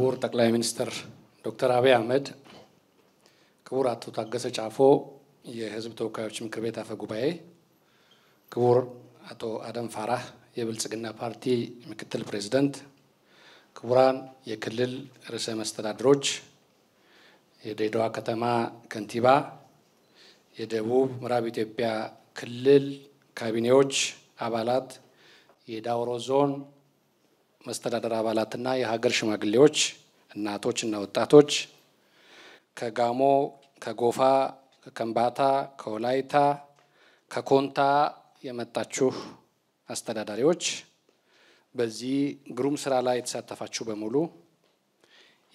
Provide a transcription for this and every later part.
ክቡር ጠቅላይ ሚኒስትር ዶክተር አብይ አህመድ፣ ክቡር አቶ ታገሰ ጫፎ የህዝብ ተወካዮች ምክር ቤት አፈ ጉባኤ፣ ክቡር አቶ አደም ፋራህ የብልጽግና ፓርቲ ምክትል ፕሬዚደንት፣ ክቡራን የክልል ርዕሰ መስተዳድሮች፣ የድሬዳዋ ከተማ ከንቲባ፣ የደቡብ ምዕራብ ኢትዮጵያ ክልል ካቢኔዎች አባላት፣ የዳውሮ ዞን መስተዳደር አባላትና የሀገር ሽማግሌዎች፣ እናቶች እና ወጣቶች ከጋሞ፣ ከጎፋ፣ ከከምባታ፣ ከወላይታ፣ ከኮንታ የመጣችሁ አስተዳዳሪዎች በዚህ ግሩም ስራ ላይ የተሳተፋችሁ በሙሉ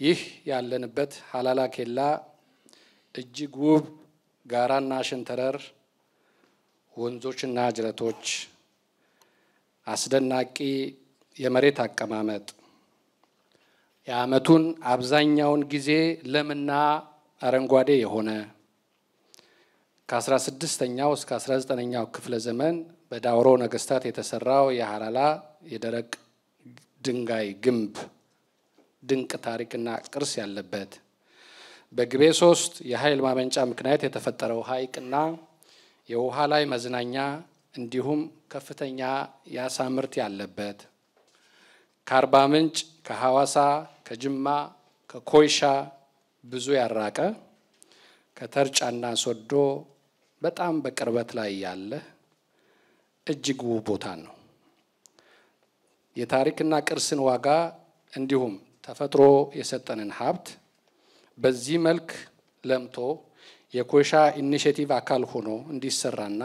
ይህ ያለንበት ሀላላ ኬላ እጅግ ውብ ጋራና ሸንተረር ወንዞችና ጅረቶች አስደናቂ የመሬት አቀማመጥ የዓመቱን አብዛኛውን ጊዜ ለምና አረንጓዴ የሆነ ከ16ኛው እስከ 19ኛው ክፍለ ዘመን በዳውሮ ነገስታት የተሰራው የሀላላ የደረቅ ድንጋይ ግንብ ድንቅ ታሪክና ቅርስ ያለበት በግቤ ሶስት የኃይል ማመንጫ ምክንያት የተፈጠረው ሀይቅና የውሃ ላይ መዝናኛ እንዲሁም ከፍተኛ የአሳ ምርት ያለበት ከአርባ ምንጭ፣ ከሐዋሳ፣ ከጅማ፣ ከኮይሻ ብዙ ያራቀ ከተርጫና ሶዶ በጣም በቅርበት ላይ ያለ እጅግ ውብ ቦታ ነው። የታሪክና ቅርስን ዋጋ እንዲሁም ተፈጥሮ የሰጠንን ሀብት በዚህ መልክ ለምቶ የኮይሻ ኢኒሽቲቭ አካል ሆኖ እንዲሰራና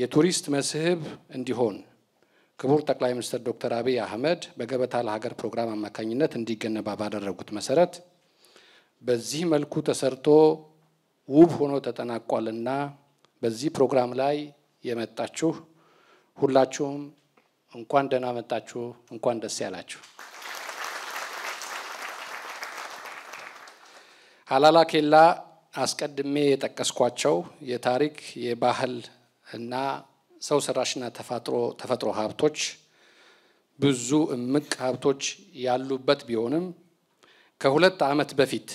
የቱሪስት መስህብ እንዲሆን ክቡር ጠቅላይ ሚኒስትር ዶክተር አብይ አህመድ በገበታ ለሀገር ፕሮግራም አማካኝነት እንዲገነባ ባደረጉት መሰረት በዚህ መልኩ ተሰርቶ ውብ ሆኖ ተጠናቋልና በዚህ ፕሮግራም ላይ የመጣችሁ ሁላችሁም እንኳን ደህና መጣችሁ፣ እንኳን ደስ ያላችሁ። ሀላላ ኬላ አስቀድሜ የጠቀስኳቸው የታሪክ የባህል እና ሰው ሰራሽና ተፈጥሮ ተፈጥሮ ሀብቶች ብዙ እምቅ ሀብቶች ያሉበት ቢሆንም ከሁለት ዓመት በፊት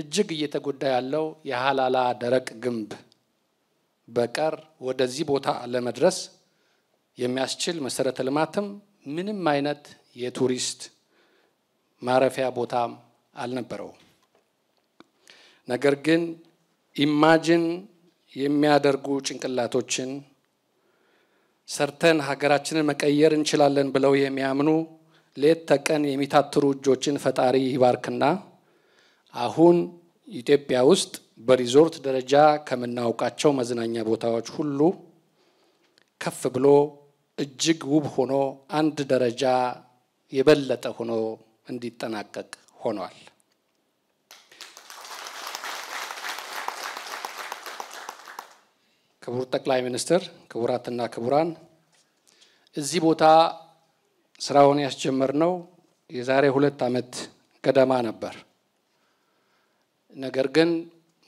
እጅግ እየተጎዳ ያለው የሀላላ ደረቅ ግንብ በቀር ወደዚህ ቦታ ለመድረስ የሚያስችል መሰረተ ልማትም ምንም አይነት የቱሪስት ማረፊያ ቦታም አልነበረው። ነገር ግን ኢማጅን የሚያደርጉ ጭንቅላቶችን ሰርተን ሀገራችንን መቀየር እንችላለን ብለው የሚያምኑ ሌት ተቀን የሚታትሩ እጆችን ፈጣሪ ይባርክና አሁን ኢትዮጵያ ውስጥ በሪዞርት ደረጃ ከምናውቃቸው መዝናኛ ቦታዎች ሁሉ ከፍ ብሎ እጅግ ውብ ሆኖ አንድ ደረጃ የበለጠ ሆኖ እንዲጠናቀቅ ሆኗል። ክቡር ጠቅላይ ሚኒስትር፣ ክቡራትና ክቡራን፣ እዚህ ቦታ ስራውን ያስጀመር ነው የዛሬ ሁለት ዓመት ገደማ ነበር። ነገር ግን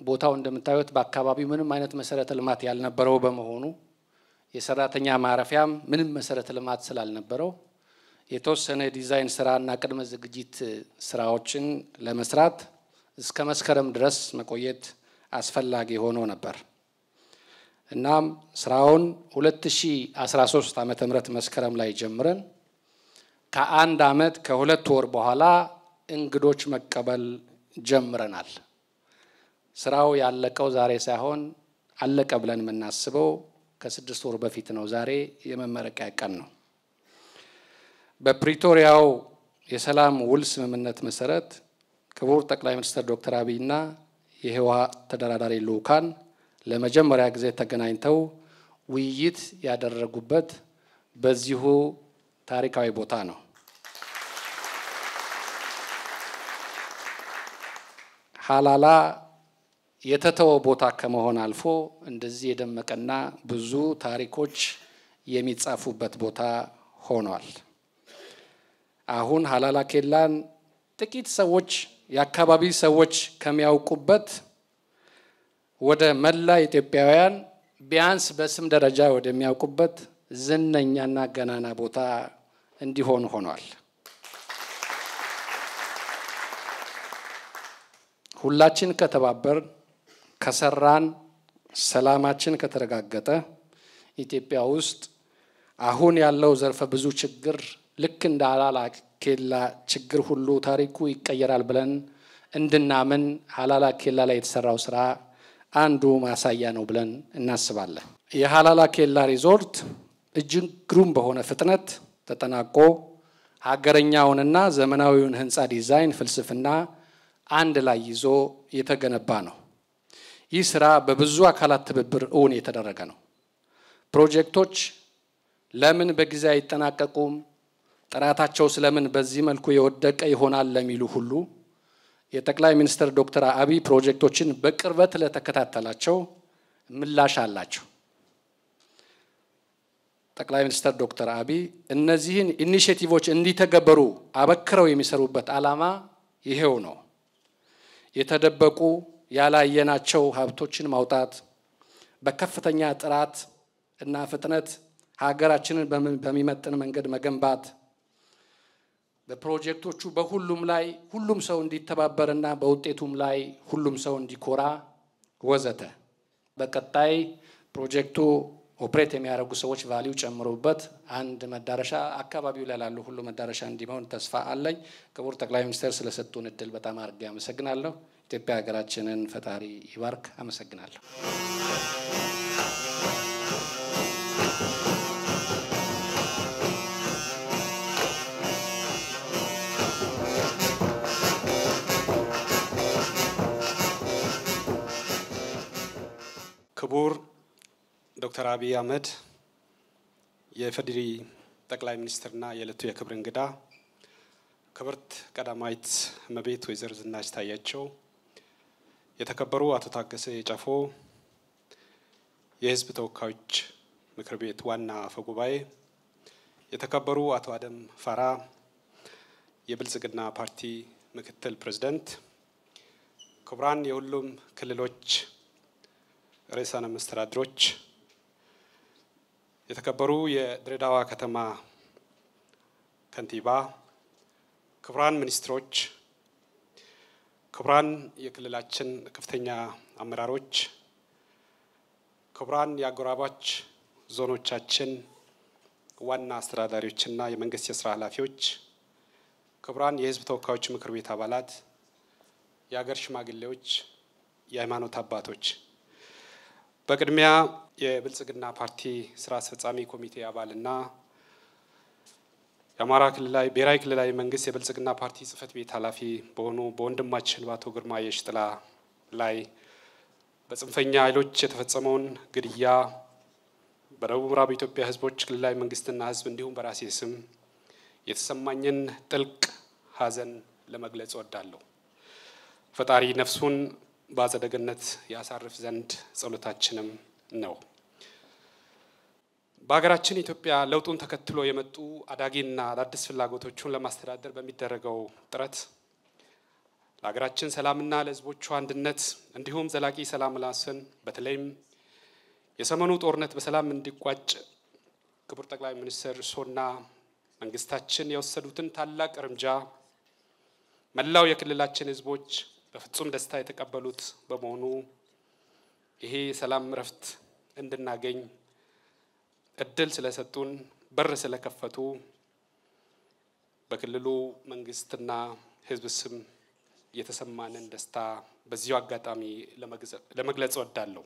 ቦታው እንደምታዩት በአካባቢው ምንም አይነት መሰረተ ልማት ያልነበረው በመሆኑ የሰራተኛ ማረፊያም ምንም መሰረተ ልማት ስላልነበረው የተወሰነ ዲዛይን እና ቅድመ ዝግጅት ስራዎችን ለመስራት እስከ መስከረም ድረስ መቆየት አስፈላጊ ሆኖ ነበር። እናም ስራውን 2013 ዓ ም መስከረም ላይ ጀምረን ከአንድ አመት ከሁለት ወር በኋላ እንግዶች መቀበል ጀምረናል። ስራው ያለቀው ዛሬ ሳይሆን አለቀ ብለን የምናስበው ከስድስት ወር በፊት ነው። ዛሬ የመመረቂያ ቀን ነው። በፕሪቶሪያው የሰላም ውል ስምምነት መሰረት ክቡር ጠቅላይ ሚኒስትር ዶክተር አብይና የህወሓት ተደራዳሪ ልዑካን ለመጀመሪያ ጊዜ ተገናኝተው ውይይት ያደረጉበት በዚሁ ታሪካዊ ቦታ ነው። ሀላላ የተተወ ቦታ ከመሆን አልፎ እንደዚህ የደመቀና ብዙ ታሪኮች የሚጻፉበት ቦታ ሆኗል። አሁን ሀላላ ኬላን ጥቂት ሰዎች የአካባቢ ሰዎች ከሚያውቁበት ወደ መላ ኢትዮጵያውያን ቢያንስ በስም ደረጃ ወደሚያውቁበት ዝነኛና ገናና ቦታ እንዲሆን ሆኗል። ሁላችን ከተባበር ከሰራን፣ ሰላማችን ከተረጋገጠ ኢትዮጵያ ውስጥ አሁን ያለው ዘርፈ ብዙ ችግር ልክ እንደ አላላ ኬላ ችግር ሁሉ ታሪኩ ይቀየራል ብለን እንድናምን አላላ ኬላ ላይ የተሰራው ስራ አንዱ ማሳያ ነው ብለን እናስባለን። የሀላላ ኬላ ሪዞርት እጅግ ግሩም በሆነ ፍጥነት ተጠናቆ ሀገረኛውንና ዘመናዊውን ህንፃ ዲዛይን ፍልስፍና አንድ ላይ ይዞ የተገነባ ነው። ይህ ስራ በብዙ አካላት ትብብር እውን የተደረገ ነው። ፕሮጀክቶች ለምን በጊዜ አይጠናቀቁም? ጥራታቸው ስለምን በዚህ መልኩ የወደቀ ይሆናል ለሚሉ ሁሉ የጠቅላይ ሚኒስትር ዶክተር አብይ ፕሮጀክቶችን በቅርበት ለተከታተላቸው ምላሽ አላቸው። ጠቅላይ ሚኒስትር ዶክተር አብይ እነዚህን ኢኒሽቲቮች እንዲተገበሩ አበክረው የሚሰሩበት ዓላማ ይሄው ነው። የተደበቁ ያላየናቸው ሀብቶችን ማውጣት በከፍተኛ ጥራት እና ፍጥነት ሀገራችንን በሚመጥን መንገድ መገንባት በፕሮጀክቶቹ በሁሉም ላይ ሁሉም ሰው እንዲተባበርና በውጤቱም ላይ ሁሉም ሰው እንዲኮራ ወዘተ። በቀጣይ ፕሮጀክቱ ኦፕሬት የሚያደርጉ ሰዎች ቫሊው ጨምሮበት አንድ መዳረሻ አካባቢው ላይ ላሉ ሁሉ መዳረሻ እንዲሆን ተስፋ አለኝ። ክቡር ጠቅላይ ሚኒስትር ስለሰጡን እድል በጣም አድርጌ አመሰግናለሁ። ኢትዮጵያ ሀገራችንን ፈጣሪ ይባርክ። አመሰግናለሁ። ክቡር ዶክተር አብይ አህመድ የፌዴሪ ጠቅላይ ሚኒስትርና የዕለቱ የክብር እንግዳ ክብርት ቀዳማዊት እመቤት ወይዘሮ ዝናሽ ታያቸው፣ የተከበሩ አቶ ታገሰ የጨፎ የህዝብ ተወካዮች ምክር ቤት ዋና አፈ ጉባኤ፣ የተከበሩ አቶ አደም ፋራ የብልጽግና ፓርቲ ምክትል ፕሬዝደንት፣ ክቡራን የሁሉም ክልሎች ርዕሳነ መስተዳድሮች፣ የተከበሩ የድሬዳዋ ከተማ ከንቲባ፣ ክቡራን ሚኒስትሮች፣ ክቡራን የክልላችን ከፍተኛ አመራሮች፣ ክቡራን የአጎራባች ዞኖቻችን ዋና አስተዳዳሪዎችና የመንግስት የስራ ኃላፊዎች፣ ክቡራን የህዝብ ተወካዮች ምክር ቤት አባላት፣ የሀገር ሽማግሌዎች፣ የሃይማኖት አባቶች በቅድሚያ የብልጽግና ፓርቲ ስራ አስፈጻሚ ኮሚቴ አባልና የአማራ ክልላዊ ብሔራዊ ክልላዊ መንግስት የብልጽግና ፓርቲ ጽህፈት ቤት ኃላፊ በሆኑ በወንድማችን በአቶ ግርማ የሽጥላ ላይ በጽንፈኛ ኃይሎች የተፈጸመውን ግድያ በደቡብ ምዕራብ ኢትዮጵያ ህዝቦች ክልላዊ መንግስትና ህዝብ እንዲሁም በራሴ ስም የተሰማኝን ጥልቅ ሐዘን ለመግለጽ እወዳለሁ። ፈጣሪ ነፍሱን በአጸደ ገነት ያሳርፍ ዘንድ ጸሎታችንም ነው። በሀገራችን ኢትዮጵያ ለውጡን ተከትሎ የመጡ አዳጊና አዳዲስ ፍላጎቶቹን ለማስተዳደር በሚደረገው ጥረት ለሀገራችን ሰላምና ለህዝቦቹ አንድነት እንዲሁም ዘላቂ ሰላም ላስን በተለይም የሰሞኑ ጦርነት በሰላም እንዲቋጭ ክቡር ጠቅላይ ሚኒስትር እርሶና መንግስታችን የወሰዱትን ታላቅ እርምጃ መላው የክልላችን ሕዝቦች በፍጹም ደስታ የተቀበሉት በመሆኑ ይሄ የሰላም እረፍት እንድናገኝ እድል ስለሰጡን በር ስለከፈቱ በክልሉ መንግስትና ሕዝብ ስም የተሰማንን ደስታ በዚሁ አጋጣሚ ለመግለጽ እወዳለሁ።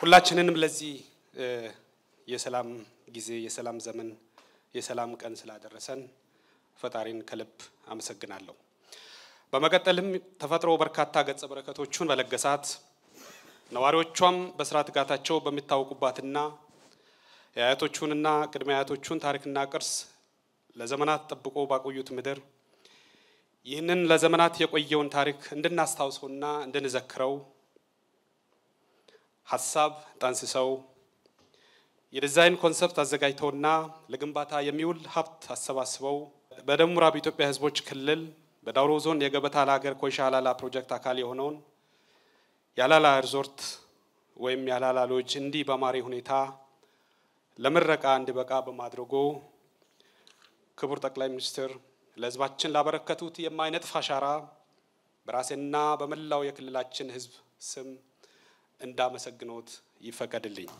ሁላችንንም ለዚህ የሰላም ጊዜ፣ የሰላም ዘመን፣ የሰላም ቀን ስላደረሰን ፈጣሪን ከልብ አመሰግናለሁ። በመቀጠልም ተፈጥሮ በርካታ ገጸ በረከቶቹን በለገሳት ነዋሪዎቿም በስራ ትጋታቸው በሚታወቁባትና የአያቶቹንና ቅድመ አያቶቹን ታሪክና ቅርስ ለዘመናት ጠብቆ ባቆዩት ምድር ይህንን ለዘመናት የቆየውን ታሪክ እንድናስታውሰውና እንድንዘክረው ሀሳብ ጠንስሰው የዲዛይን ኮንሰፕት አዘጋጅተውና ለግንባታ የሚውል ሀብት አሰባስበው በደቡብ ምዕራብ ኢትዮጵያ ህዝቦች ክልል በዳውሮ ዞን የገበታ ለሀገር ኮይሻ አላላ ፕሮጀክት አካል የሆነውን የአላላ ሪዞርት ወይም የአላላ ሎጅ እንዲህ በማሪ ሁኔታ ለምረቃ እንዲበቃ በማድረጉ ክቡር ጠቅላይ ሚኒስትር ለህዝባችን ላበረከቱት የማይነጥፍ አሻራ በራሴና በመላው የክልላችን ህዝብ ስም እንዳመሰግኖት ይፈቀድልኝ።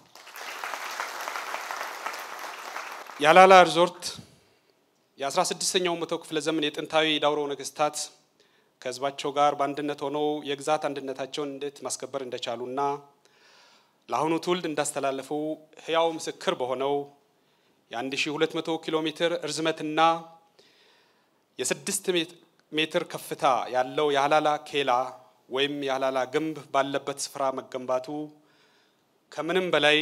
የአላላ ሪዞርት የ16ኛው መቶ ክፍለ ዘመን የጥንታዊ ዳውሮ ነገስታት ከህዝባቸው ጋር በአንድነት ሆነው የግዛት አንድነታቸውን እንዴት ማስከበር እንደቻሉና ለአሁኑ ትውልድ እንዳስተላለፉ ህያው ምስክር በሆነው የ1200 ኪሎ ሜትር እርዝመትና የ6 ሜትር ከፍታ ያለው የሀላላ ኬላ ወይም የሀላላ ግንብ ባለበት ስፍራ መገንባቱ ከምንም በላይ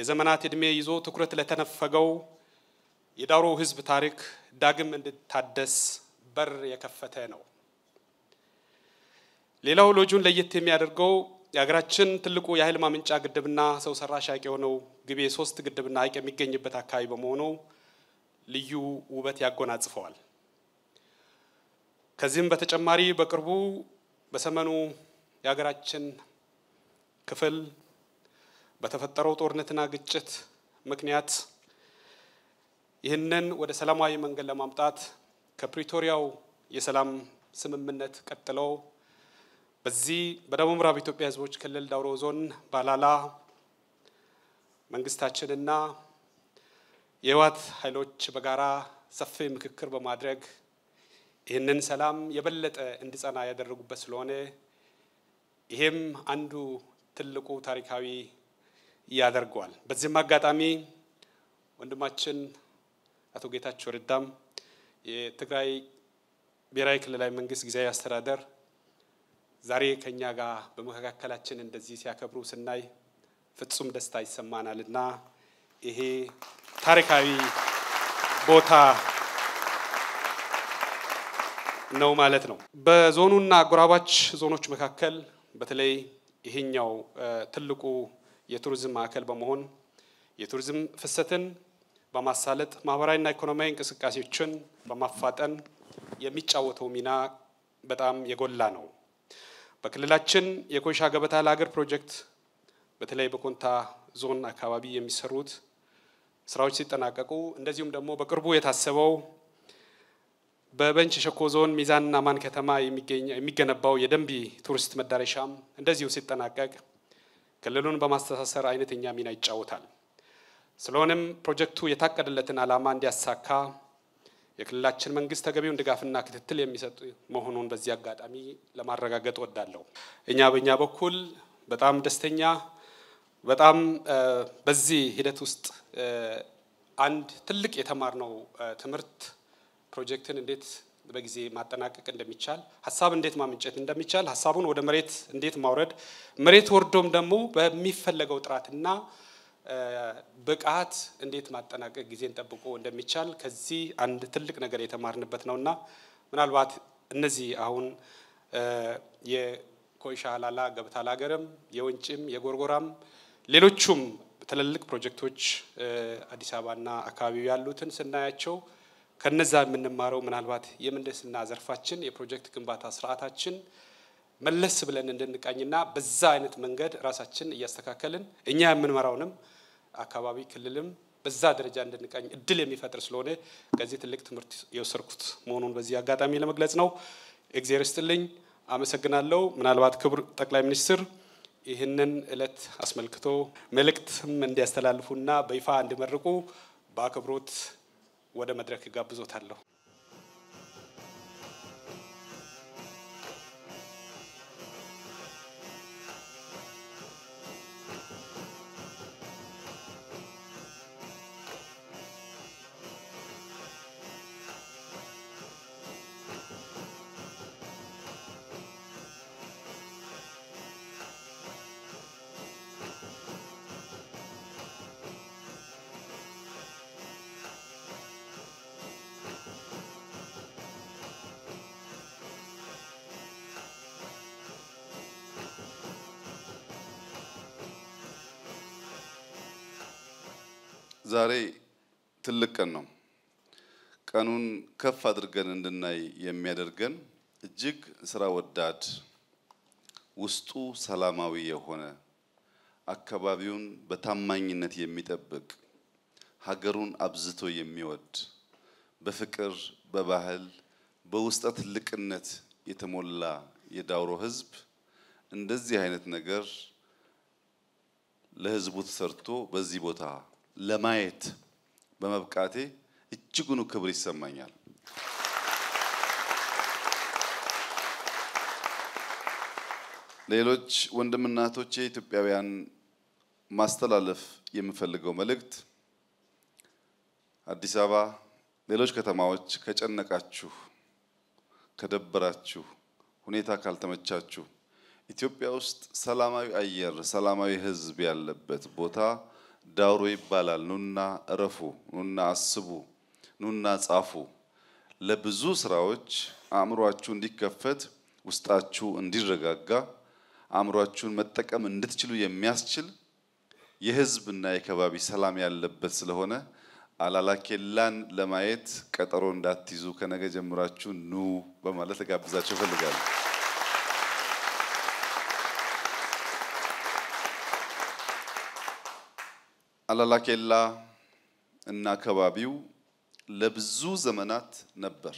የዘመናት ዕድሜ ይዞ ትኩረት ለተነፈገው የዳውሮ ህዝብ ታሪክ ዳግም እንድታደስ በር የከፈተ ነው። ሌላው ሎጁን ለየት የሚያደርገው የሀገራችን ትልቁ የኃይል ማመንጫ ግድብና ሰው ሰራሽ ሐይቅ የሆነው ግቤ ሶስት ግድብና ሐይቅ የሚገኝበት አካባቢ በመሆኑ ልዩ ውበት ያጎናጽፈዋል። ከዚህም በተጨማሪ በቅርቡ በሰሜኑ የሀገራችን ክፍል በተፈጠረው ጦርነትና ግጭት ምክንያት ይህንን ወደ ሰላማዊ መንገድ ለማምጣት ከፕሪቶሪያው የሰላም ስምምነት ቀጥሎ በዚህ በደቡብ ምዕራብ ኢትዮጵያ ህዝቦች ክልል ዳውሮ ዞን ባላላ መንግስታችንና የህወሓት ኃይሎች በጋራ ሰፊ ምክክር በማድረግ ይህንን ሰላም የበለጠ እንዲጸና ያደረጉበት ስለሆነ ይሄም አንዱ ትልቁ ታሪካዊ ያደርገዋል። በዚህም አጋጣሚ ወንድማችን አቶ ጌታቸው ረዳም የትግራይ ብሔራዊ ክልላዊ መንግስት ጊዜያዊ አስተዳደር ዛሬ ከኛ ጋር በመካከላችን እንደዚህ ሲያከብሩ ስናይ ፍጹም ደስታ ይሰማናል እና ይሄ ታሪካዊ ቦታ ነው ማለት ነው። በዞኑና አጎራባች ዞኖች መካከል በተለይ ይሄኛው ትልቁ የቱሪዝም ማዕከል በመሆን የቱሪዝም ፍሰትን በማሳለጥ ማህበራዊና ኢኮኖሚያዊ እንቅስቃሴዎችን በማፋጠን የሚጫወተው ሚና በጣም የጎላ ነው። በክልላችን የኮይሻ ገበታ ለሀገር ፕሮጀክት በተለይ በኮንታ ዞን አካባቢ የሚሰሩት ስራዎች ሲጠናቀቁ እንደዚሁም ደግሞ በቅርቡ የታሰበው በበንች ሸኮ ዞን ሚዛንና ማን ከተማ የሚገነባው የደንቢ ቱሪስት መዳረሻም እንደዚሁ ሲጠናቀቅ ክልሉን በማስተሳሰር አይነተኛ ሚና ይጫወታል። ስለሆነም ፕሮጀክቱ የታቀደለትን ዓላማ እንዲያሳካ የክልላችን መንግስት ተገቢውን ድጋፍና ክትትል የሚሰጥ መሆኑን በዚህ አጋጣሚ ለማረጋገጥ ወዳለሁ። እኛ በእኛ በኩል በጣም ደስተኛ በጣም በዚህ ሂደት ውስጥ አንድ ትልቅ የተማርነው ትምህርት ፕሮጀክትን እንዴት በጊዜ ማጠናቀቅ እንደሚቻል፣ ሀሳብ እንዴት ማመንጨት እንደሚቻል፣ ሀሳቡን ወደ መሬት እንዴት ማውረድ፣ መሬት ወርዶም ደግሞ በሚፈለገው ጥራትና ብቃት እንዴት ማጠናቀቅ ጊዜን ጠብቆ እንደሚቻል ከዚህ አንድ ትልቅ ነገር የተማርንበት ነው እና ምናልባት እነዚህ አሁን የኮይሻ ላላ ገብታ ላገርም የወንጭም የጎርጎራም ሌሎቹም ትልልቅ ፕሮጀክቶች አዲስ አበባና አካባቢው ያሉትን ስናያቸው ከነዛ የምንማረው ምናልባት የምንደስና ዘርፋችን የፕሮጀክት ግንባታ ስርዓታችን መለስ ብለን እንድንቃኝና በዛ አይነት መንገድ ራሳችን እያስተካከልን እኛ የምንመራውንም አካባቢ ክልልም በዛ ደረጃ እንድንቃኝ እድል የሚፈጥር ስለሆነ ከዚህ ትልቅ ትምህርት የወሰድኩት መሆኑን በዚህ አጋጣሚ ለመግለጽ ነው። እግዜር ይስጥልኝ፣ አመሰግናለሁ። ምናልባት ክቡር ጠቅላይ ሚኒስትር ይህንን እለት አስመልክቶ መልእክትም እንዲያስተላልፉና በይፋ እንዲመርቁ በአክብሮት ወደ መድረክ ጋብዞታለሁ። ዛሬ ትልቅ ቀን ነው። ቀኑን ከፍ አድርገን እንድናይ የሚያደርገን እጅግ ስራ ወዳድ፣ ውስጡ ሰላማዊ የሆነ አካባቢውን በታማኝነት የሚጠብቅ ሀገሩን አብዝቶ የሚወድ በፍቅር በባህል በውስጠ ትልቅነት የተሞላ የዳውሮ ህዝብ እንደዚህ አይነት ነገር ለህዝቡ ተሰርቶ በዚህ ቦታ ለማየት በመብቃቴ እጅጉኑ ክብር ይሰማኛል። ሌሎች ወንድምናቶቼ ኢትዮጵያውያን ማስተላለፍ የምፈልገው መልእክት አዲስ አበባ፣ ሌሎች ከተማዎች ከጨነቃችሁ፣ ከደበራችሁ፣ ሁኔታ ካልተመቻችሁ ኢትዮጵያ ውስጥ ሰላማዊ አየር፣ ሰላማዊ ሕዝብ ያለበት ቦታ ዳውሮ ይባላል። ኑና እረፉ፣ ኑና አስቡ፣ ኑና ጻፉ። ለብዙ ስራዎች አእምሯችሁ እንዲከፈት፣ ውስጣችሁ እንዲረጋጋ፣ አእምሯችሁን መጠቀም እንድትችሉ የሚያስችል የህዝብና የከባቢ ሰላም ያለበት ስለሆነ አላላኬላን ለማየት ቀጠሮ እንዳትይዙ ከነገ ጀምራችሁ ኑ በማለት ልጋብዛቸው እፈልጋለሁ። አላላኬላ እና አካባቢው ለብዙ ዘመናት ነበር።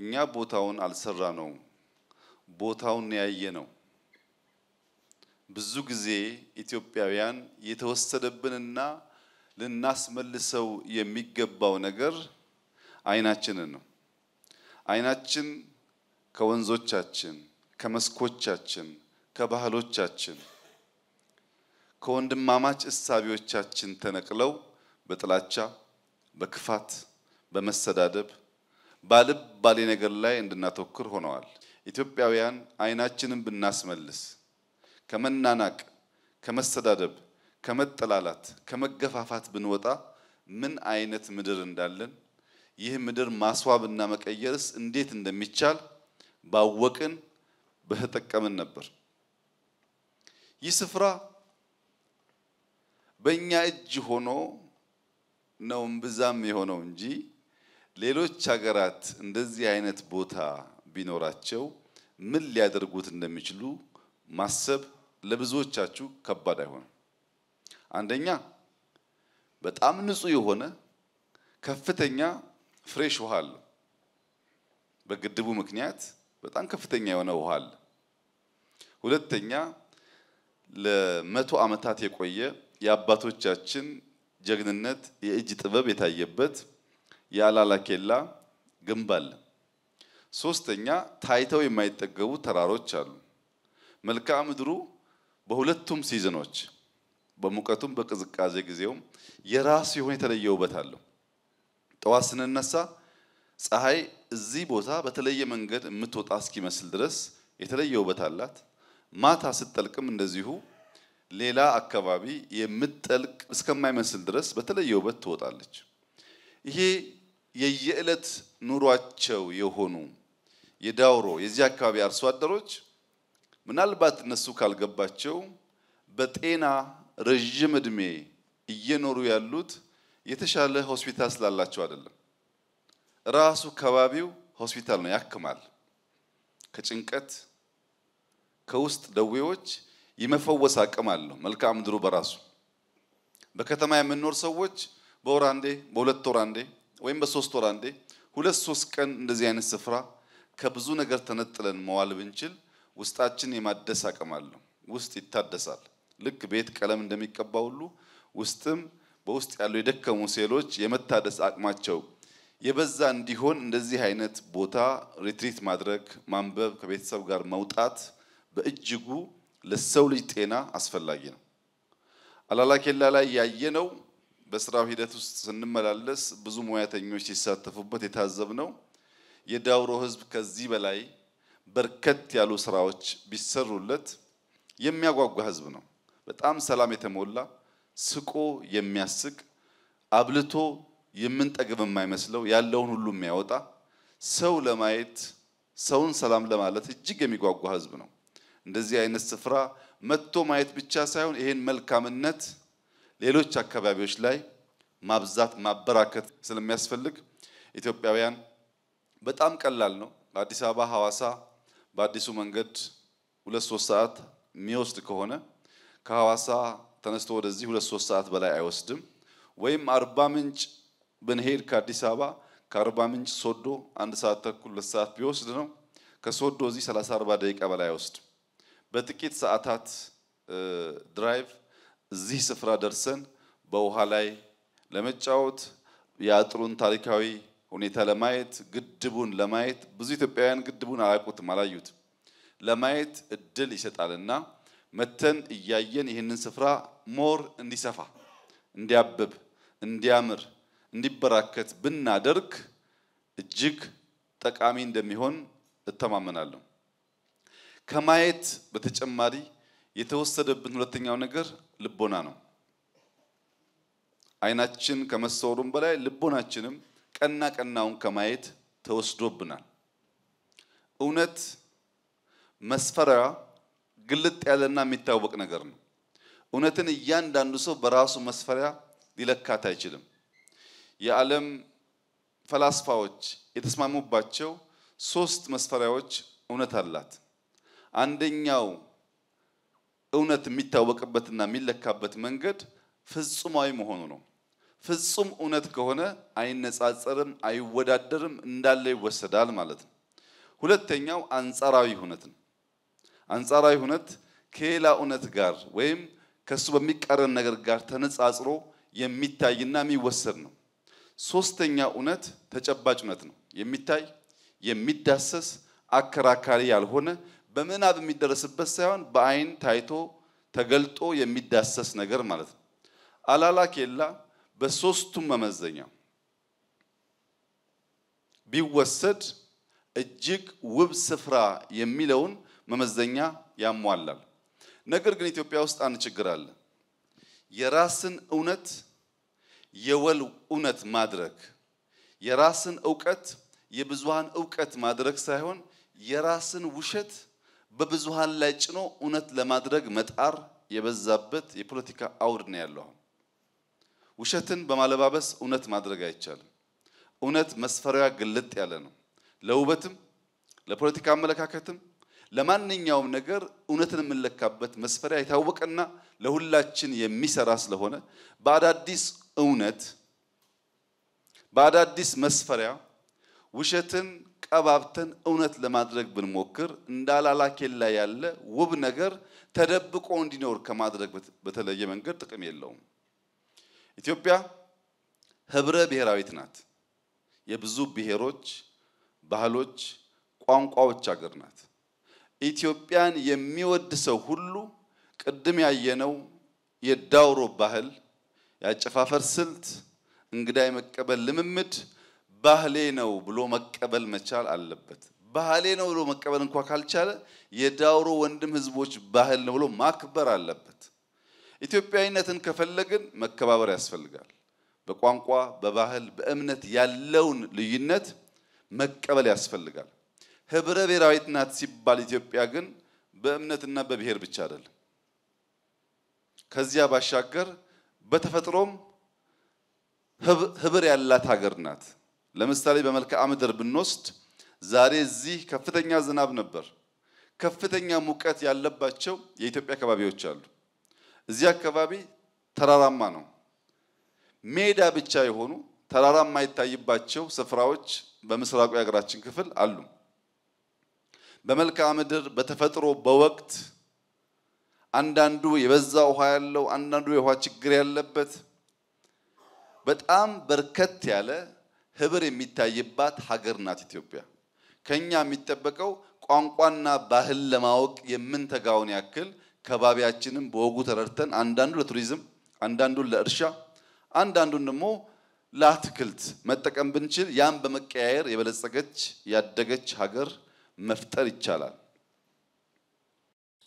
እኛ ቦታውን አልሰራ ነው፣ ቦታውን ያየ ነው። ብዙ ጊዜ ኢትዮጵያውያን የተወሰደብንና ልናስመልሰው የሚገባው ነገር አይናችንን ነው። አይናችን ከወንዞቻችን፣ ከመስኮቻችን፣ ከባህሎቻችን ከወንድማማች እሳቢዎቻችን ተነቅለው በጥላቻ፣ በክፋት፣ በመሰዳደብ ባሌ ነገር ላይ እንድናተኩር ሆነዋል። ኢትዮጵያውያን አይናችንን ብናስመልስ ከመናናቅ፣ ከመሰዳደብ፣ ከመጠላላት፣ ከመገፋፋት ብንወጣ ምን አይነት ምድር እንዳለን ይህ ምድር ማስዋብና መቀየርስ እንዴት እንደሚቻል ባወቅን በተጠቀምን ነበር። ይህ ስፍራ በእኛ እጅ ሆኖ ነው እምብዛም የሆነው እንጂ ሌሎች ሀገራት እንደዚህ አይነት ቦታ ቢኖራቸው ምን ሊያደርጉት እንደሚችሉ ማሰብ ለብዙዎቻችሁ ከባድ አይሆንም። አንደኛ በጣም ንጹህ የሆነ ከፍተኛ ፍሬሽ ውሃ አለ። በግድቡ ምክንያት በጣም ከፍተኛ የሆነ ውሃ አለ። ሁለተኛ ለመቶ ዓመታት የቆየ የአባቶቻችን ጀግንነት የእጅ ጥበብ የታየበት የአላላኬላ ግንብ አለ። ሶስተኛ ታይተው የማይጠገቡ ተራሮች አሉ። መልክዓ ምድሩ በሁለቱም ሲዝኖች በሙቀቱም በቅዝቃዜ ጊዜውም የራሱ የሆነ የተለየ ውበት አለው። ጠዋት ስንነሳ ፀሐይ እዚህ ቦታ በተለየ መንገድ የምትወጣ እስኪመስል ድረስ የተለየ ውበት አላት። ማታ ስትጠልቅም እንደዚሁ ሌላ አካባቢ የምትጠልቅ እስከማይመስል ድረስ በተለየ ውበት ትወጣለች። ይሄ የየዕለት ኑሯቸው የሆኑ የዳውሮ የዚህ አካባቢ አርሶ አደሮች ምናልባት እነሱ ካልገባቸው በጤና ረዥም እድሜ እየኖሩ ያሉት የተሻለ ሆስፒታል ስላላቸው አይደለም። ራሱ ከባቢው ሆስፒታል ነው፣ ያክማል። ከጭንቀት ከውስጥ ደዌዎች የመፈወስ አቅም አለው መልክዓ ምድሩ በራሱ። በከተማ የምንኖር ሰዎች በወር አንዴ፣ በሁለት ወር አንዴ ወይም በሶስት ወር አንዴ ሁለት ሶስት ቀን እንደዚህ አይነት ስፍራ ከብዙ ነገር ተነጥለን መዋል ብንችል ውስጣችን የማደስ አቅም አለው። ውስጥ ይታደሳል። ልክ ቤት ቀለም እንደሚቀባ ሁሉ ውስጥም በውስጥ ያሉ የደከሙ ሴሎች የመታደስ አቅማቸው የበዛ እንዲሆን እንደዚህ አይነት ቦታ ሪትሪት ማድረግ፣ ማንበብ፣ ከቤተሰብ ጋር መውጣት በእጅጉ ለሰው ልጅ ጤና አስፈላጊ ነው። አላላኬላ ላይ ያየነው በስራው ሂደት ውስጥ ስንመላለስ ብዙ ሙያተኞች ሲሳተፉበት የታዘብነው የዳውሮ ህዝብ ከዚህ በላይ በርከት ያሉ ስራዎች ቢሰሩለት የሚያጓጓ ህዝብ ነው። በጣም ሰላም የተሞላ ስቆ የሚያስቅ አብልቶ የምንጠግብ የማይመስለው ያለውን ሁሉ የሚያወጣ ሰው ለማየት ሰውን ሰላም ለማለት እጅግ የሚጓጓ ህዝብ ነው። እንደዚህ አይነት ስፍራ መጥቶ ማየት ብቻ ሳይሆን ይሄን መልካምነት ሌሎች አካባቢዎች ላይ ማብዛት ማበራከት ስለሚያስፈልግ ኢትዮጵያውያን በጣም ቀላል ነው። በአዲስ አበባ ሐዋሳ በአዲሱ መንገድ ሁለት ሶስት ሰዓት የሚወስድ ከሆነ ከሐዋሳ ተነስቶ ወደዚህ ሁለት ሶስት ሰዓት በላይ አይወስድም። ወይም አርባ ምንጭ ብንሄድ ከአዲስ አበባ ከአርባ ምንጭ ሶዶ አንድ ሰዓት ተኩል ሁለት ሰዓት ቢወስድ ነው። ከሶዶ እዚህ 30 አርባ ደቂቃ በላይ አይወስድም። በጥቂት ሰዓታት ድራይቭ እዚህ ስፍራ ደርሰን በውሃ ላይ ለመጫወት የአጥሩን ታሪካዊ ሁኔታ ለማየት ግድቡን ለማየት ብዙ ኢትዮጵያውያን ግድቡን አላቁትም አላዩት ለማየት እድል ይሰጣልና መተን እያየን ይህንን ስፍራ ሞር እንዲሰፋ፣ እንዲያብብ፣ እንዲያምር፣ እንዲበራከት ብናደርግ እጅግ ጠቃሚ እንደሚሆን እተማመናለሁ። ከማየት በተጨማሪ የተወሰደብን ሁለተኛው ነገር ልቦና ነው። አይናችን ከመሰወሩም በላይ ልቦናችንም ቀና ቀናውን ከማየት ተወስዶብናል። እውነት መስፈሪያ ግልጥ ያለና የሚታወቅ ነገር ነው። እውነትን እያንዳንዱ ሰው በራሱ መስፈሪያ ሊለካት አይችልም። የዓለም ፈላስፋዎች የተስማሙባቸው ሶስት መስፈሪያዎች እውነት አላት። አንደኛው እውነት የሚታወቅበትና የሚለካበት መንገድ ፍጹማዊ መሆኑ ነው። ፍጹም እውነት ከሆነ አይነጻጸርም፣ አይወዳደርም፣ እንዳለ ይወሰዳል ማለት ነው። ሁለተኛው አንጻራዊ እውነት ነው። አንጻራዊ እውነት ከሌላ እውነት ጋር ወይም ከእሱ በሚቃረን ነገር ጋር ተነጻጽሮ የሚታይና የሚወሰድ ነው። ሶስተኛ እውነት ተጨባጭ እውነት ነው። የሚታይ የሚዳሰስ አከራካሪ ያልሆነ በምናብ የሚደረስበት ሳይሆን በአይን ታይቶ ተገልጦ የሚዳሰስ ነገር ማለት ነው። አላላ ኬላ በሶስቱም መመዘኛ ቢወሰድ እጅግ ውብ ስፍራ የሚለውን መመዘኛ ያሟላል። ነገር ግን ኢትዮጵያ ውስጥ አንድ ችግር አለ። የራስን እውነት የወል እውነት ማድረግ፣ የራስን እውቀት የብዙሃን እውቀት ማድረግ ሳይሆን የራስን ውሸት በብዙሃን ላይ ጭኖ እውነት ለማድረግ መጣር የበዛበት የፖለቲካ አውድ ነው ያለው። ውሸትን በማለባበስ እውነት ማድረግ አይቻልም። እውነት መስፈሪያ ግልጥ ያለ ነው። ለውበትም፣ ለፖለቲካ አመለካከትም፣ ለማንኛውም ነገር እውነትን የምንለካበት መስፈሪያ የታወቀና ለሁላችን የሚሰራ ስለሆነ በአዳዲስ እውነት በአዳዲስ መስፈሪያ ውሸትን ቀባብተን እውነት ለማድረግ ብንሞክር እንደ አላላኬላ ያለ ውብ ነገር ተደብቆ እንዲኖር ከማድረግ በተለየ መንገድ ጥቅም የለውም። ኢትዮጵያ ህብረ ብሔራዊት ናት። የብዙ ብሔሮች፣ ባህሎች፣ ቋንቋዎች ሀገር ናት። ኢትዮጵያን የሚወድ ሰው ሁሉ ቅድም ያየነው የዳውሮ ባህል፣ የአጨፋፈር ስልት፣ እንግዳ የመቀበል ልምምድ ባህሌ ነው ብሎ መቀበል መቻል አለበት። ባህሌ ነው ብሎ መቀበል እንኳ ካልቻለ የዳውሮ ወንድም ህዝቦች ባህል ነው ብሎ ማክበር አለበት። ኢትዮጵያዊነትን ከፈለግን መከባበር ያስፈልጋል። በቋንቋ፣ በባህል፣ በእምነት ያለውን ልዩነት መቀበል ያስፈልጋል። ህብረ ብሔራዊት ናት ሲባል ኢትዮጵያ ግን በእምነትና በብሔር ብቻ አይደለም። ከዚያ ባሻገር በተፈጥሮም ህብር ያላት ሀገር ናት። ለምሳሌ በመልክዓ ምድር ብንወስድ ዛሬ እዚህ ከፍተኛ ዝናብ ነበር። ከፍተኛ ሙቀት ያለባቸው የኢትዮጵያ አካባቢዎች አሉ። እዚህ አካባቢ ተራራማ ነው። ሜዳ ብቻ የሆኑ ተራራ የማይታይባቸው ስፍራዎች በምስራቁ የሀገራችን ክፍል አሉ። በመልክዓ ምድር በተፈጥሮ በወቅት አንዳንዱ የበዛ ውሃ ያለው፣ አንዳንዱ የውሃ ችግር ያለበት በጣም በርከት ያለ ህብር የሚታይባት ሀገር ናት ኢትዮጵያ። ከኛ የሚጠበቀው ቋንቋና ባህል ለማወቅ የምንተጋውን ያክል ከባቢያችንም በወጉ ተረድተን አንዳንዱ ለቱሪዝም፣ አንዳንዱን ለእርሻ፣ አንዳንዱን ደግሞ ለአትክልት መጠቀም ብንችል ያን በመቀያየር የበለጸገች ያደገች ሀገር መፍጠር ይቻላል።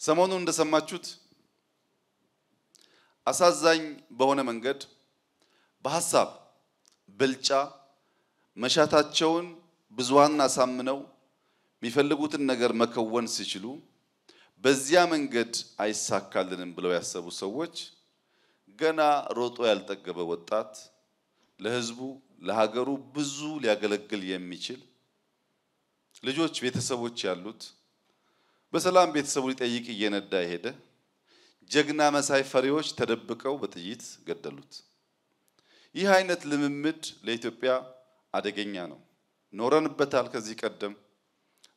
ሰሞኑን እንደሰማችሁት አሳዛኝ በሆነ መንገድ በሀሳብ ብልጫ መሻታቸውን ብዙሃን አሳምነው የሚፈልጉትን ነገር መከወን ሲችሉ በዚያ መንገድ አይሳካልንም ብለው ያሰቡ ሰዎች ገና ሮጦ ያልጠገበ ወጣት ለህዝቡ ለሀገሩ ብዙ ሊያገለግል የሚችል ልጆች፣ ቤተሰቦች ያሉት በሰላም ቤተሰቡ ሊጠይቅ እየነዳ የሄደ ጀግና መሳይ ፈሪዎች ተደብቀው በጥይት ገደሉት። ይህ አይነት ልምምድ ለኢትዮጵያ አደገኛ ነው። ኖረንበታል። ከዚህ ቀደም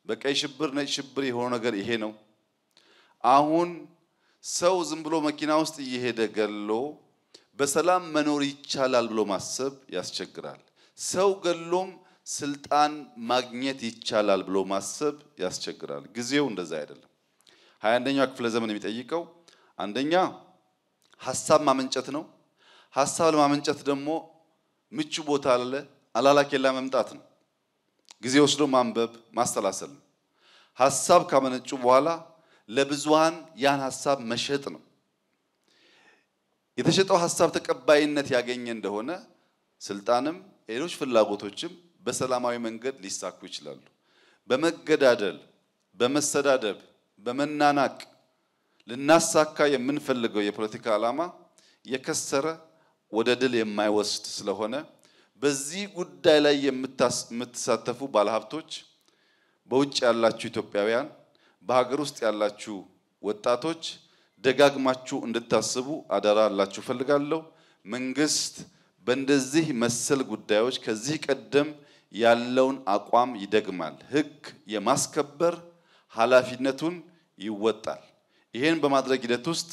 በቀይ ሽብር፣ ነጭ ሽብር የሆነ ነገር ይሄ ነው። አሁን ሰው ዝም ብሎ መኪና ውስጥ እየሄደ ገሎ በሰላም መኖር ይቻላል ብሎ ማሰብ ያስቸግራል። ሰው ገሎም ስልጣን ማግኘት ይቻላል ብሎ ማሰብ ያስቸግራል። ጊዜው እንደዛ አይደለም። ሀያ አንደኛው ክፍለ ዘመን የሚጠይቀው አንደኛ ሀሳብ ማመንጨት ነው። ሀሳብ ለማመንጨት ደግሞ ምቹ ቦታ አለ። አላላኬላ መምጣት ነው። ጊዜ ወስዶ ማንበብ ማሰላሰል ነው። ሀሳብ ካመነጩ በኋላ ለብዙሃን ያን ሀሳብ መሸጥ ነው። የተሸጠው ሀሳብ ተቀባይነት ያገኘ እንደሆነ ስልጣንም ሌሎች ፍላጎቶችም በሰላማዊ መንገድ ሊሳኩ ይችላሉ። በመገዳደል፣ በመሰዳደብ፣ በመናናቅ ልናሳካ የምንፈልገው የፖለቲካ ዓላማ የከሰረ ወደ ድል የማይወስድ ስለሆነ በዚህ ጉዳይ ላይ የምትሳተፉ ባለሀብቶች፣ በውጭ ያላችሁ ኢትዮጵያውያን፣ በሀገር ውስጥ ያላችሁ ወጣቶች ደጋግማችሁ እንድታስቡ አደራ አላችሁ ፈልጋለሁ። መንግስት በእንደዚህ መሰል ጉዳዮች ከዚህ ቀደም ያለውን አቋም ይደግማል። ህግ የማስከበር ኃላፊነቱን ይወጣል። ይህን በማድረግ ሂደት ውስጥ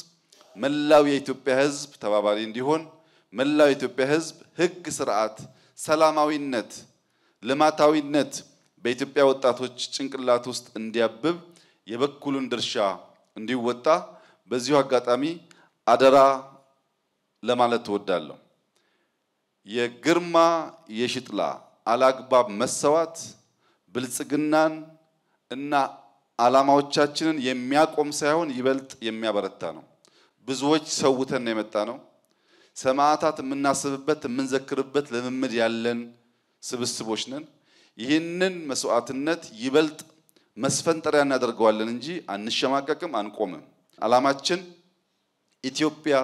መላው የኢትዮጵያ ህዝብ ተባባሪ እንዲሆን መላው የኢትዮጵያ ህዝብ ህግ ስርዓት ሰላማዊነት፣ ልማታዊነት በኢትዮጵያ ወጣቶች ጭንቅላት ውስጥ እንዲያብብ የበኩሉን ድርሻ እንዲወጣ በዚሁ አጋጣሚ አደራ ለማለት ትወዳለሁ። የግርማ የሽጥላ አላግባብ መሰዋት ብልጽግናን እና ዓላማዎቻችንን የሚያቆም ሳይሆን ይበልጥ የሚያበረታ ነው። ብዙዎች ሰውተን የመጣ ነው። ሰማዕታት የምናስብበት የምንዘክርበት ልምምድ ያለን ስብስቦች ነን። ይህንን መስዋዕትነት ይበልጥ መስፈንጠሪያ እናደርገዋለን እንጂ አንሸማቀቅም፣ አንቆምም። ዓላማችን ኢትዮጵያ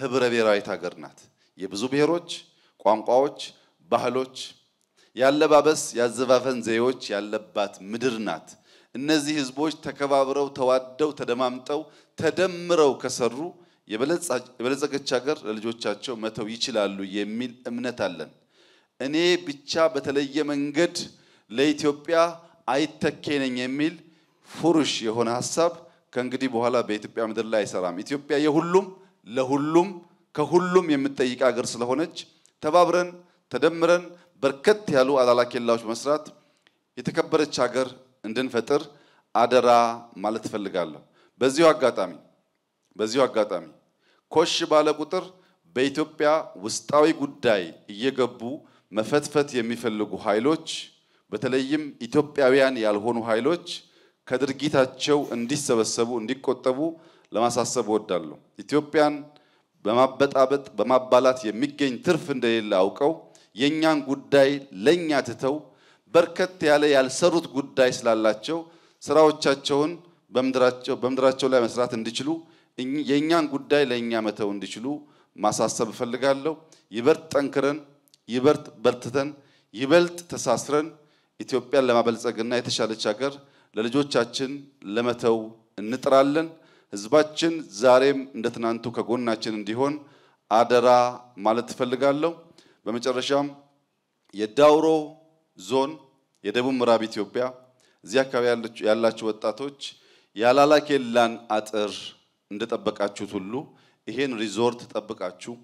ህብረ ብሔራዊት ሀገር ናት። የብዙ ብሔሮች፣ ቋንቋዎች፣ ባህሎች፣ ያለባበስ፣ ያዘፋፈን ዘዬዎች ያለባት ምድር ናት። እነዚህ ህዝቦች ተከባብረው፣ ተዋደው፣ ተደማምጠው፣ ተደምረው ከሰሩ የበለጸገች ሀገር ለልጆቻቸው መተው ይችላሉ የሚል እምነት አለን። እኔ ብቻ በተለየ መንገድ ለኢትዮጵያ አይተኬ ነኝ የሚል ፉሩሽ የሆነ ሀሳብ ከእንግዲህ በኋላ በኢትዮጵያ ምድር ላይ አይሰራም። ኢትዮጵያ የሁሉም ለሁሉም ከሁሉም የምትጠይቅ ሀገር ስለሆነች ተባብረን ተደምረን በርከት ያሉ አላላ ኬላዎች መስራት የተከበረች ሀገር እንድንፈጥር አደራ ማለት እፈልጋለሁ። በዚሁ አጋጣሚ በዚሁ አጋጣሚ ኮሽ ባለ ቁጥር በኢትዮጵያ ውስጣዊ ጉዳይ እየገቡ መፈትፈት የሚፈልጉ ኃይሎች በተለይም ኢትዮጵያውያን ያልሆኑ ኃይሎች ከድርጊታቸው እንዲሰበሰቡ፣ እንዲቆጠቡ ለማሳሰብ እወዳለሁ። ኢትዮጵያን በማበጣበጥ በማባላት የሚገኝ ትርፍ እንደሌለ አውቀው የእኛን ጉዳይ ለእኛ ትተው በርከት ያለ ያልሰሩት ጉዳይ ስላላቸው ስራዎቻቸውን በምድራቸው ላይ መስራት እንዲችሉ የእኛን ጉዳይ ለእኛ መተው እንዲችሉ ማሳሰብ እፈልጋለሁ። ይበልጥ ጠንክረን፣ ይበልጥ በርትተን፣ ይበልጥ ተሳስረን ኢትዮጵያን ለማበልጸግና የተሻለች ሀገር ለልጆቻችን ለመተው እንጥራለን። ህዝባችን ዛሬም እንደ ትናንቱ ከጎናችን እንዲሆን አደራ ማለት እፈልጋለሁ። በመጨረሻም የዳውሮ ዞን የደቡብ ምዕራብ ኢትዮጵያ እዚህ አካባቢ ያላችሁ ወጣቶች የአላላኬላን አጥር እንደጠበቃችሁት ሁሉ ይሄን ሪዞርት ጠብቃችሁ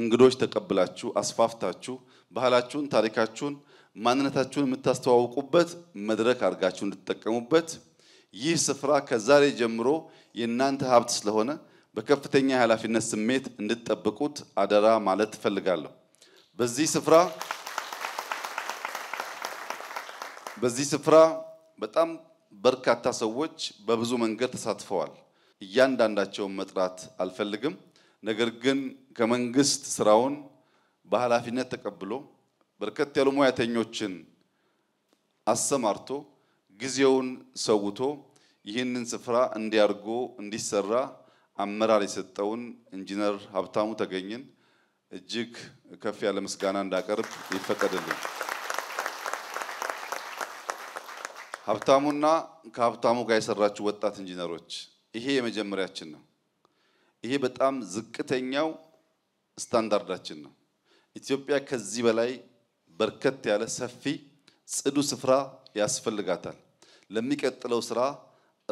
እንግዶች ተቀብላችሁ አስፋፍታችሁ ባህላችሁን፣ ታሪካችሁን፣ ማንነታችሁን የምታስተዋውቁበት መድረክ አድርጋችሁ እንድትጠቀሙበት ይህ ስፍራ ከዛሬ ጀምሮ የእናንተ ሀብት ስለሆነ በከፍተኛ የኃላፊነት ስሜት እንድትጠብቁት አደራ ማለት ትፈልጋለሁ። በዚህ ስፍራ በዚህ ስፍራ በጣም በርካታ ሰዎች በብዙ መንገድ ተሳትፈዋል። እያንዳንዳቸውን መጥራት አልፈልግም። ነገር ግን ከመንግስት ስራውን በኃላፊነት ተቀብሎ በርከት ያሉ ሙያተኞችን አሰማርቶ ጊዜውን ሰውቶ ይህንን ስፍራ እንዲያርጎ እንዲሰራ አመራር የሰጠውን ኢንጂነር ሀብታሙ ተገኝን እጅግ ከፍ ያለ ምስጋና እንዳቀርብ ይፈቀድልኝ። ሀብታሙና ከሀብታሙ ጋር የሰራችሁ ወጣት ኢንጂነሮች ይሄ የመጀመሪያችን ነው። ይሄ በጣም ዝቅተኛው ስታንዳርዳችን ነው። ኢትዮጵያ ከዚህ በላይ በርከት ያለ ሰፊ ጽዱ ስፍራ ያስፈልጋታል። ለሚቀጥለው ስራ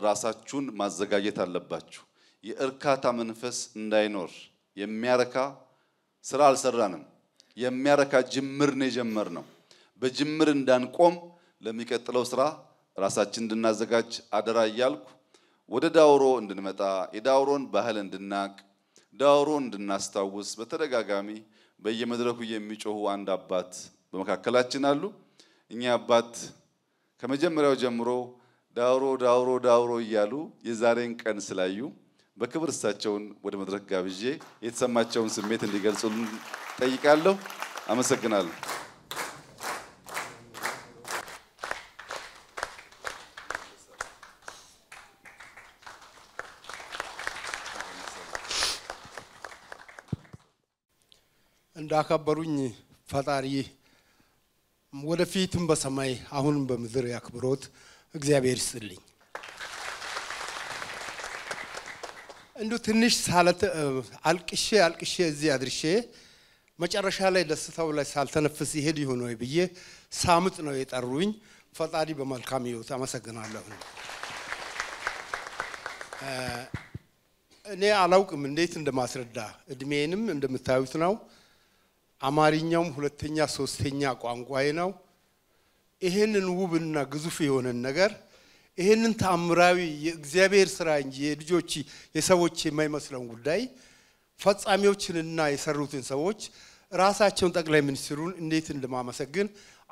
ራሳችሁን ማዘጋጀት አለባችሁ። የእርካታ መንፈስ እንዳይኖር የሚያረካ ስራ አልሰራንም። የሚያረካ ጅምር ነው የጀመርነው። በጅምር እንዳንቆም ለሚቀጥለው ስራ ራሳችን እንድናዘጋጅ አደራ እያልኩ ወደ ዳውሮ እንድንመጣ የዳውሮን ባህል እንድናቅ ዳውሮ እንድናስታውስ በተደጋጋሚ በየመድረኩ የሚጮሁ አንድ አባት በመካከላችን አሉ። እኛ አባት ከመጀመሪያው ጀምሮ ዳውሮ ዳውሮ ዳውሮ እያሉ የዛሬን ቀን ስላዩ በክብር እሳቸውን ወደ መድረክ ጋብዤ የተሰማቸውን ስሜት እንዲገልጹልን ጠይቃለሁ። አመሰግናለሁ። ላከበሩኝ ፈጣሪ ወደፊትም በሰማይ አሁንም በምድር ያክብሮት እግዚአብሔር ይስጥልኝ። እንዲሁ ትንሽ ሳለት አልቅሼ አልቅሼ እዚህ አድርሼ መጨረሻ ላይ ደስታው ላይ ሳልተነፍስ ይሄድ ይሆን ወይ ብዬ ሳምጥ ነው የጠሩኝ። ፈጣሪ በመልካም ሕይወት አመሰግናለሁ። እኔ አላውቅም እንዴት እንደማስረዳ እድሜንም እንደምታዩት ነው። አማርኛውም ሁለተኛ ሶስተኛ ቋንቋዬ ነው። ይሄንን ውብና ግዙፍ የሆነን ነገር ይሄንን ታምራዊ የእግዚአብሔር ስራ እንጂ የልጆች የሰዎች የማይመስለውን ጉዳይ ፈጻሚዎችንና የሰሩትን ሰዎች ራሳቸውን ጠቅላይ ሚኒስትሩን እንዴት እንደማመሰግን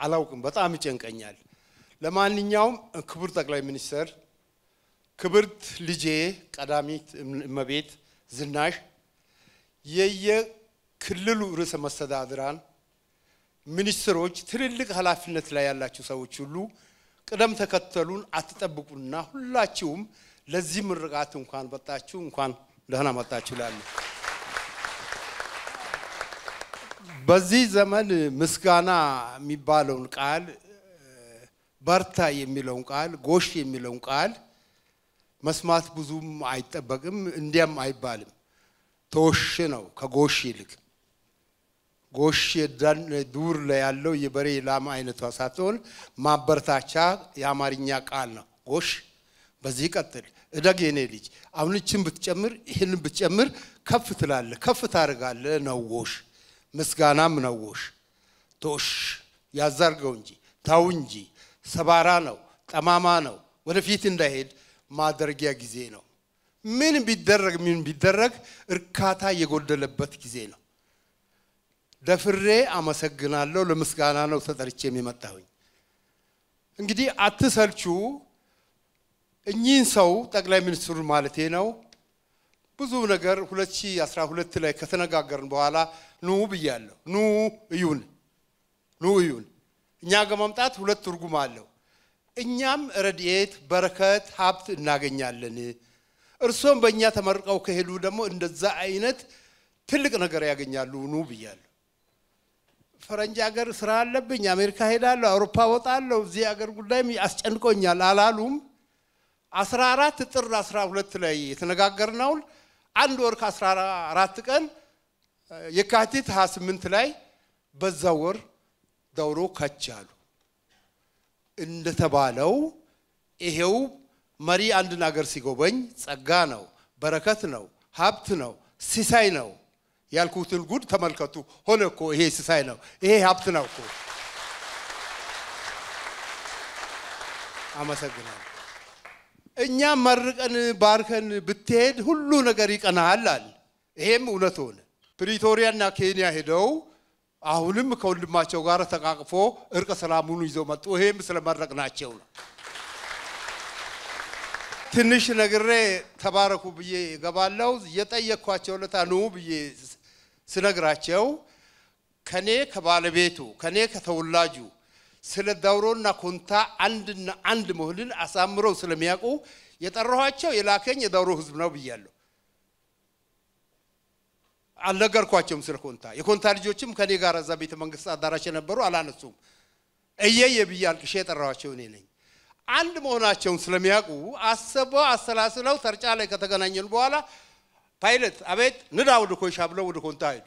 አላውቅም። በጣም ይጨንቀኛል። ለማንኛውም ክቡር ጠቅላይ ሚኒስትር፣ ክብርት ልጄ ቀዳሚት እመቤት ዝናሽ የየ ክልሉ ርዕሰ መስተዳድራን፣ ሚኒስትሮች፣ ትልልቅ ኃላፊነት ላይ ያላቸው ሰዎች ሁሉ ቅደም ተከተሉን አትጠብቁና ሁላችሁም ለዚህ ምርቃት እንኳን በጣችሁ እንኳን ደህና መጣችሁ ላለ በዚህ ዘመን ምስጋና የሚባለውን ቃል በርታ የሚለውን ቃል ጎሽ የሚለውን ቃል መስማት ብዙም አይጠበቅም፣ እንዲያም አይባልም። ተወሽ ነው ከጎሽ ይልቅ ጎሽ ዱር ላይ ያለው የበሬ ላም አይነቷ ሳትሆን ማበረታቻ የአማርኛ ቃል ነው። ጎሽ በዚህ ቀጥል፣ እደግ የኔ ልጅ፣ አሁን ይህችን ብትጨምር፣ ይህን ብትጨምር ከፍ ትላለ ከፍ ታርጋለ ነው ጎሽ። ምስጋናም ነው ጎሽ። ቶሽ ያዛርገው እንጂ ታው እንጂ ሰባራ ነው፣ ጠማማ ነው፣ ወደፊት እንዳይሄድ ማድረጊያ ጊዜ ነው። ምን ቢደረግ ምን ቢደረግ እርካታ የጎደለበት ጊዜ ነው። ደፍሬ አመሰግናለሁ። ለምስጋና ነው ተጠርቼ የሚመጣሁኝ። እንግዲህ አትሰልቹ። እኚህን ሰው ጠቅላይ ሚኒስትሩን ማለቴ ነው። ብዙ ነገር 2012 ላይ ከተነጋገርን በኋላ ኑ ብያለሁ። ኑ እዩን፣ ኑ እዩን። እኛ ጋር መምጣት ሁለት ትርጉም አለው። እኛም ረድኤት፣ በረከት፣ ሀብት እናገኛለን። እርሶም በእኛ ተመርቀው ከሄዱ ደግሞ እንደዛ አይነት ትልቅ ነገር ያገኛሉ። ኑ ብያለሁ። ፈረንጅ ሀገር ስራ አለብኝ፣ አሜሪካ ሄዳለሁ፣ አውሮፓ ወጣለሁ፣ እዚህ ሀገር ጉዳይም አስጨንቆኛል አላሉም። አስራ አራት ጥር አስራ ሁለት ላይ የተነጋገርነውን አንድ ወር ከአስራ አራት ቀን የካቲት ሀያ ስምንት ላይ በዛ ወር ዳውሮ ካች አሉ። እንደተባለው ይሄው መሪ አንድን ሀገር ሲጎበኝ ጸጋ ነው፣ በረከት ነው፣ ሀብት ነው፣ ሲሳይ ነው። ያልኩትን ጉድ ተመልከቱ። ሆነ እኮ ይሄ ስሳይ ነው። ይሄ ሀብት ነው እኮ። አመሰግናለሁ። እኛ መርቀን ባርከን ብትሄድ ሁሉ ነገር ይቀናሃል አለ። ይሄም እውነት ሆነ። ፕሪቶሪያና ኬንያ ሄደው አሁንም ከወንድማቸው ጋር ተቃቅፎ እርቀ ሰላሙን ይዘው መጡ። ይሄም ስለመረቅናቸው ነው። ትንሽ ነግሬ ተባረኩ ብዬ ገባለው የጠየቅኳቸው ለታ ኑ ብዬ ስነግራቸው ከኔ ከባለቤቱ ከኔ ከተወላጁ ስለ ዳውሮና ኮንታ አንድና አንድ መሆንን አሳምረው ስለሚያውቁ የጠራኋቸው የላከኝ የዳውሮ ህዝብ ነው ብያለሁ። አልነገርኳቸውም ስለ ኮንታ። የኮንታ ልጆችም ከኔ ጋር እዛ ቤተ መንግስት አዳራሽ የነበሩ አላነሱም። እየየ ብዬ አልቅሼ የጠራኋቸው እኔ ነኝ። አንድ መሆናቸውን ስለሚያውቁ አሰበው አሰላስለው ተርጫ ላይ ከተገናኘን በኋላ ፓይለት አቤት ንዳ ወደ ኮይሻ ብለው ወደ ኮንታ ሄዱ።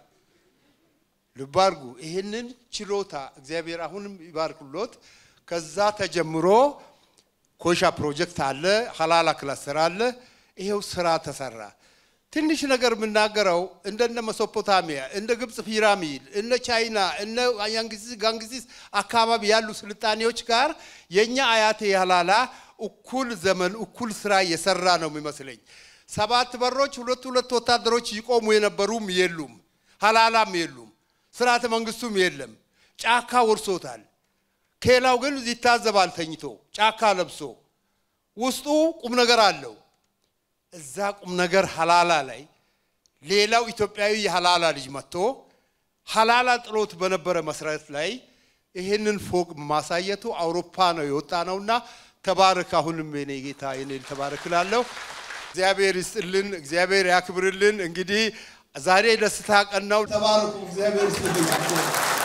ልብ አድርጉ። ይህንን ችሎታ እግዚአብሔር አሁንም ይባርክሎት። ከዛ ተጀምሮ ኮይሻ ፕሮጀክት አለ፣ ሀላላ ክላስተር አለ። ይሄው ስራ ተሰራ። ትንሽ ነገር የምናገረው እንደነ መሶፖታሚያ እንደ ግብፅ ፒራሚድ እነ ቻይና እነ ጋንግዚስ አካባቢ ያሉ ስልጣኔዎች ጋር የእኛ አያቴ ያላላ እኩል ዘመን እኩል ስራ የሰራ ነው የሚመስለኝ። ሰባት በሮች ሁለት ሁለት ወታደሮች ይቆሙ የነበሩም የሉም፣ ሀላላም የሉም፣ ስርዓተ መንግስቱም የለም። ጫካ ወርሶታል። ኬላው ግን ይታዘባል ተኝቶ ጫካ ለብሶ ውስጡ ቁም ነገር አለው። እዛ ቁም ነገር ሀላላ ላይ ሌላው ኢትዮጵያዊ የሀላላ ልጅ መጥቶ ሀላላ ጥሎት በነበረ መሰረት ላይ ይህንን ፎቅ ማሳየቱ አውሮፓ ነው የወጣ ነውና ተባረክ። አሁንም የኔ ጌታ የኔ ተባረክላለሁ። እግዚአብሔር ይስጥልን፣ እግዚአብሔር ያክብርልን። እንግዲህ ዛሬ ደስታ ቀን ነው። ተባረኩ። እግዚአብሔር ይስጥልን።